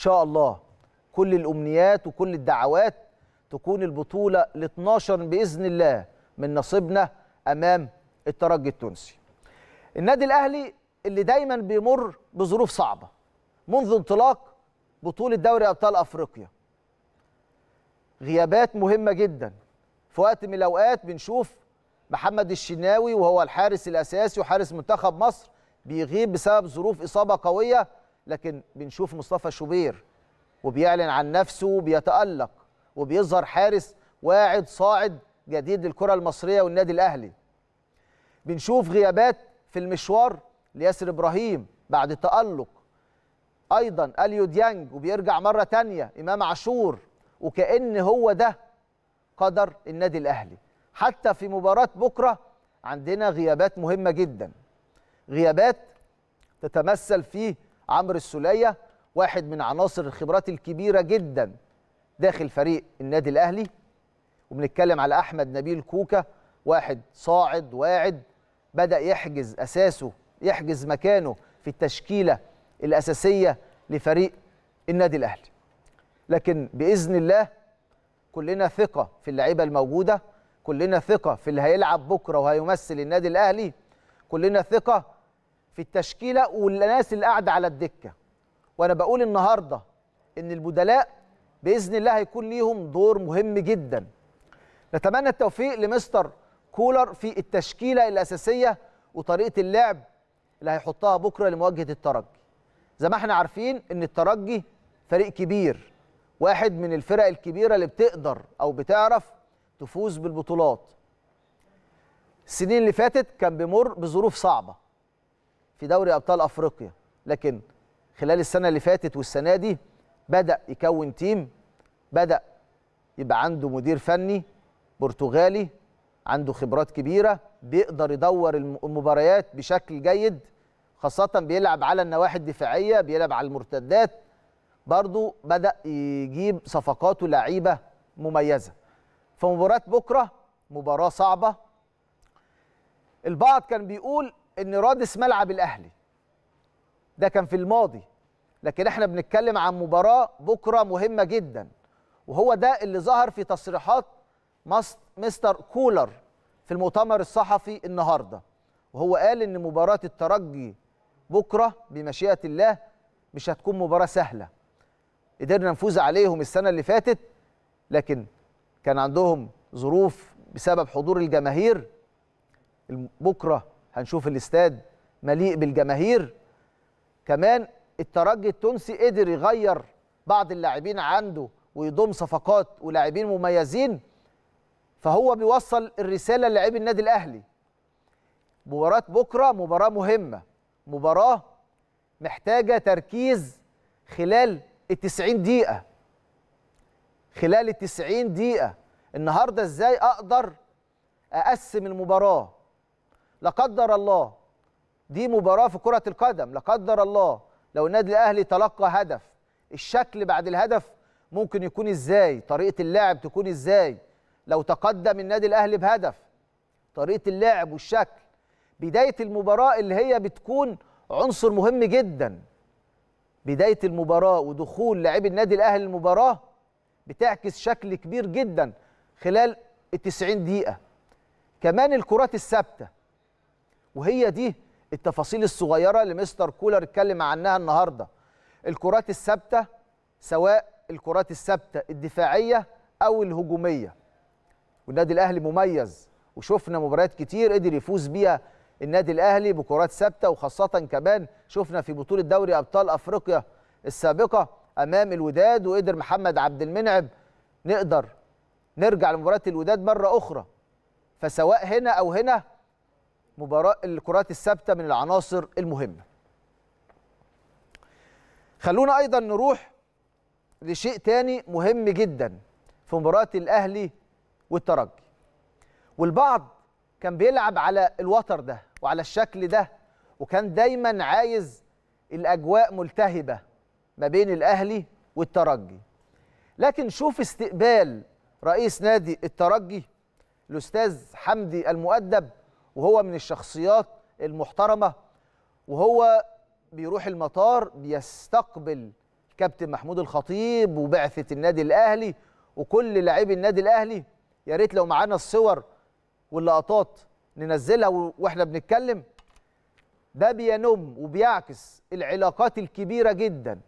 شاء الله كل الامنيات وكل الدعوات تكون البطوله ل 12 باذن الله من نصيبنا امام الترجي التونسي. النادي الاهلي اللي دايما بيمر بظروف صعبه منذ انطلاق بطوله دوري ابطال افريقيا. غيابات مهمه جدا في وقت من الاوقات بنشوف محمد الشناوي وهو الحارس الاساسي وحارس منتخب مصر بيغيب بسبب ظروف اصابه قويه لكن بنشوف مصطفى شوبير وبيعلن عن نفسه وبيتألق وبيظهر حارس واعد صاعد جديد للكرة المصرية والنادي الأهلي بنشوف غيابات في المشوار لياسر إبراهيم بعد تألق أيضا أليو ديانج وبيرجع مرة تانية إمام عاشور وكأن هو ده قدر النادي الأهلي حتى في مباراة بكرة عندنا غيابات مهمة جدا غيابات تتمثل في عمرو السوليه واحد من عناصر الخبرات الكبيره جدا داخل فريق النادي الاهلي وبنتكلم على احمد نبيل كوكا واحد صاعد واعد بدا يحجز اساسه يحجز مكانه في التشكيله الاساسيه لفريق النادي الاهلي لكن باذن الله كلنا ثقه في اللعيبه الموجوده كلنا ثقه في اللي هيلعب بكره وهيمثل النادي الاهلي كلنا ثقه في التشكيله والناس اللي قاعده على الدكه وانا بقول النهارده ان البدلاء باذن الله هيكون ليهم دور مهم جدا نتمنى التوفيق لمستر كولر في التشكيله الاساسيه وطريقه اللعب اللي هيحطها بكره لمواجهه الترجي زي ما احنا عارفين ان الترجي فريق كبير واحد من الفرق الكبيره اللي بتقدر او بتعرف تفوز بالبطولات السنين اللي فاتت كان بيمر بظروف صعبه في دوري ابطال افريقيا لكن خلال السنه اللي فاتت والسنه دي بدا يكون تيم بدا يبقى عنده مدير فني برتغالي عنده خبرات كبيره بيقدر يدور المباريات بشكل جيد خاصه بيلعب على النواحي الدفاعيه بيلعب على المرتدات برضه بدا يجيب صفقاته لعيبه مميزه فمباراه بكره مباراه صعبه البعض كان بيقول ان رادس ملعب الاهلي ده كان في الماضي لكن احنا بنتكلم عن مباراه بكره مهمه جدا وهو ده اللي ظهر في تصريحات مستر كولر في المؤتمر الصحفي النهارده وهو قال ان مباراه الترجي بكره بمشيئه الله مش هتكون مباراه سهله قدرنا نفوز عليهم السنه اللي فاتت لكن كان عندهم ظروف بسبب حضور الجماهير بكره هنشوف الاستاد مليء بالجماهير كمان الترجي التونسي قدر يغير بعض اللاعبين عنده ويضم صفقات ولاعبين مميزين فهو بيوصل الرساله للاعب النادي الاهلي مباراه بكره مباراه مهمه مباراه محتاجه تركيز خلال ال 90 دقيقه خلال ال 90 دقيقه النهارده ازاي اقدر اقسم المباراه لا قدر الله دي مباراه في كره القدم لا قدر الله لو النادي الاهلي تلقى هدف الشكل بعد الهدف ممكن يكون ازاي طريقه اللعب تكون ازاي لو تقدم النادي الاهلي بهدف طريقه اللعب والشكل بدايه المباراه اللي هي بتكون عنصر مهم جدا بدايه المباراه ودخول لاعب النادي الاهلي المباراه بتعكس شكل كبير جدا خلال التسعين 90 دقيقه كمان الكرات الثابته وهي دي التفاصيل الصغيره اللي مستر كولر اتكلم عنها النهارده الكرات الثابته سواء الكرات الثابته الدفاعيه او الهجوميه والنادي الاهلي مميز وشفنا مباريات كتير قدر يفوز بيها النادي الاهلي بكرات ثابته وخاصه كمان شفنا في بطوله دوري ابطال افريقيا السابقه امام الوداد وقدر محمد عبد المنعم نقدر نرجع لمباراه الوداد مره اخرى فسواء هنا او هنا مباراه الكرات الثابته من العناصر المهمه خلونا ايضا نروح لشيء تاني مهم جدا في مباراه الاهلي والترجي والبعض كان بيلعب على الوتر ده وعلى الشكل ده وكان دايما عايز الاجواء ملتهبه ما بين الاهلي والترجي لكن شوف استقبال رئيس نادي الترجي الاستاذ حمدي المؤدب وهو من الشخصيات المحترمه وهو بيروح المطار بيستقبل كابتن محمود الخطيب وبعثه النادي الاهلي وكل لاعبي النادي الاهلي يا ريت لو معانا الصور واللقطات ننزلها واحنا بنتكلم ده بينم وبيعكس العلاقات الكبيره جدا